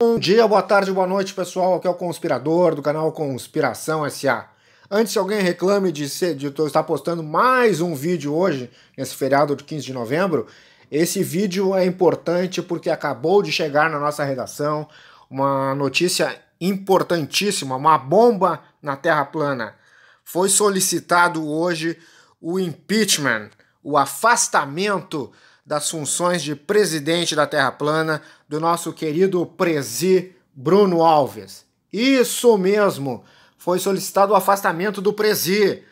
Bom dia, boa tarde, boa noite, pessoal. Aqui é o Conspirador do canal Conspiração SA. Antes que alguém reclame de, ser, de estar postando mais um vídeo hoje, nesse feriado de 15 de novembro, esse vídeo é importante porque acabou de chegar na nossa redação uma notícia importantíssima, uma bomba na Terra plana. Foi solicitado hoje o impeachment, o afastamento das funções de presidente da Terra Plana do nosso querido Presi Bruno Alves. Isso mesmo! Foi solicitado o afastamento do Presi.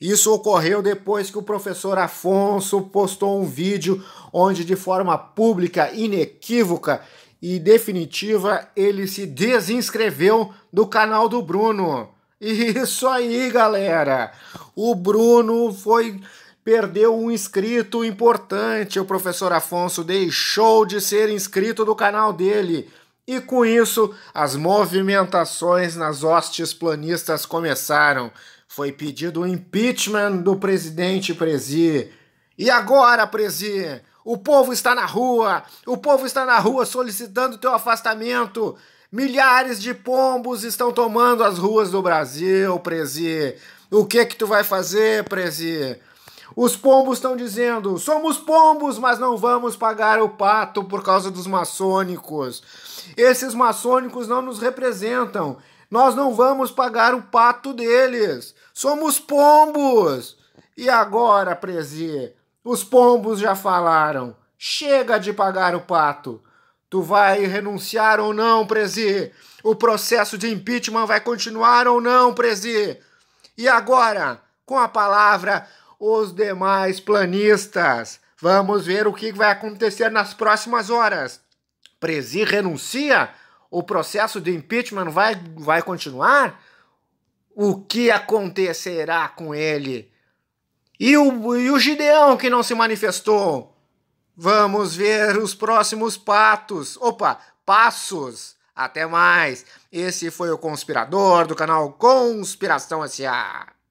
Isso ocorreu depois que o professor Afonso postou um vídeo onde, de forma pública, inequívoca e definitiva, ele se desinscreveu do canal do Bruno. Isso aí, galera! O Bruno foi perdeu um inscrito importante. O professor Afonso deixou de ser inscrito do canal dele. E com isso, as movimentações nas hostes planistas começaram. Foi pedido o impeachment do presidente Prezi. E agora, Prezi? O povo está na rua! O povo está na rua solicitando teu afastamento! Milhares de pombos estão tomando as ruas do Brasil, Prezi! O que que tu vai fazer, Prezi? Os pombos estão dizendo: somos pombos, mas não vamos pagar o pato por causa dos maçônicos. Esses maçônicos não nos representam. Nós não vamos pagar o pato deles. Somos pombos. E agora, Prezi, os pombos já falaram. Chega de pagar o pato. Tu vai renunciar ou não, Prezi? O processo de impeachment vai continuar ou não, Prezi? E agora, com a palavra, os demais planistas. Vamos ver o que vai acontecer nas próximas horas. Prezi renuncia? O processo de impeachment vai, vai continuar? O que acontecerá com ele? E o, e o Gideão que não se manifestou? Vamos ver os próximos patos. Opa, passos. Até mais. Esse foi o Conspirador do canal Conspiração S.A.